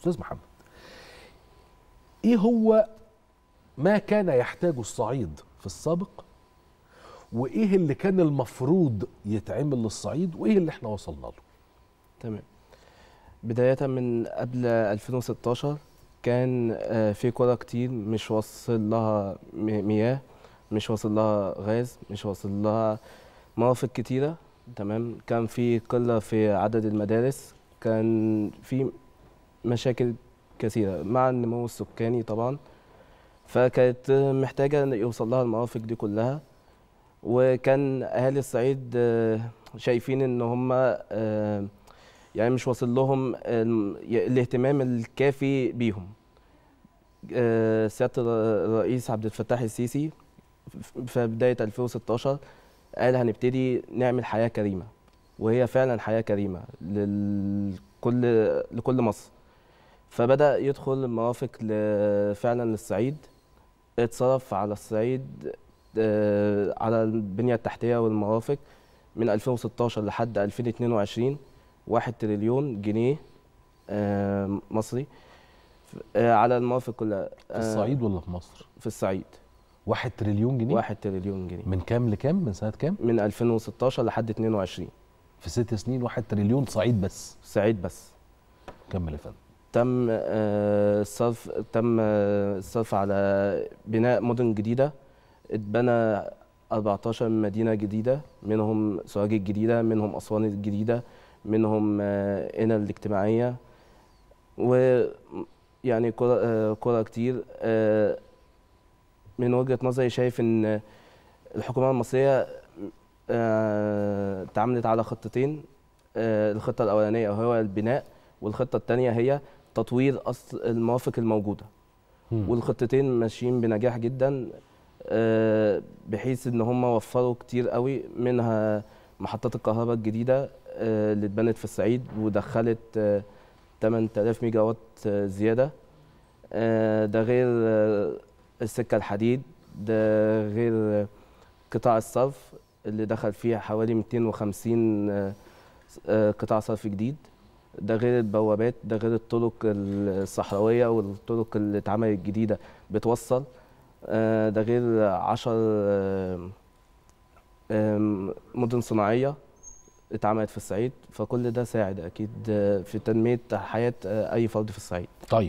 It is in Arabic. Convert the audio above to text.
استاذ محمد ايه هو ما كان يحتاجه الصعيد في السابق وايه اللي كان المفروض يتعمل للصعيد وايه اللي احنا وصلنا له تمام بدايه من قبل 2016 كان آه، في قرى كتير مش واصل لها مياه مش واصل لها غاز مش واصل لها مرافق كتيره تمام كان في قله في عدد المدارس كان في مشاكل كثيرة مع النمو السكاني طبعا فكانت محتاجة يوصل لها المرافق دي كلها وكان أهالي الصعيد آه، شايفين إن هم آه، يعني مش واصل لهم الاهتمام الكافي بيهم آه، سيادة الرئيس عبد الفتاح السيسي في بداية 2016 قال هنبتدي نعمل حياة كريمة وهي فعلا حياة كريمة لكل لكل مصر فبدا يدخل المرافق فعلا للصعيد اتصرف على الصعيد آه، على البنيه التحتيه والمرافق من 2016 لحد 2022 1 تريليون جنيه آه، مصري آه، على المرافق كلها في الصعيد ولا في مصر؟ في الصعيد 1 تريليون جنيه 1 تريليون جنيه من كام لكام؟ من سنه كام؟ من 2016 لحد 22 في ست سنين 1 تريليون صعيد بس صعيد بس كمل يا فندم تم الصرف آه، تم الصرف آه، على بناء مدن جديده اتبنى 14 مدينه جديده منهم سراج الجديده منهم اسوان الجديده منهم هنا آه، الاجتماعيه ويعني كرة, قرى كتير من وجهه نظري شايف ان الحكومه المصريه اتعاملت على خطتين الخطه الاولانيه هو البناء والخطه الثانيه هي تطوير المرافق الموجوده م. والخطتين ماشيين بنجاح جدا آه، بحيث ان هم وفروا كتير قوي منها محطات الكهرباء الجديده آه، اللي اتبنت في الصعيد ودخلت 8000 ميجا وات زياده آه، ده غير السكه الحديد ده غير قطاع الصرف اللي دخل فيه حوالي 250 قطاع صرف جديد ده غير البوابات ده غير الطرق الصحراويه والطرق اللي اتعملت جديده بتوصل آه، ده غير 10 آه، مدن صناعيه اتعملت في الصعيد فكل ده ساعد اكيد في تنميه حياه آه، اي فرد في الصعيد. طيب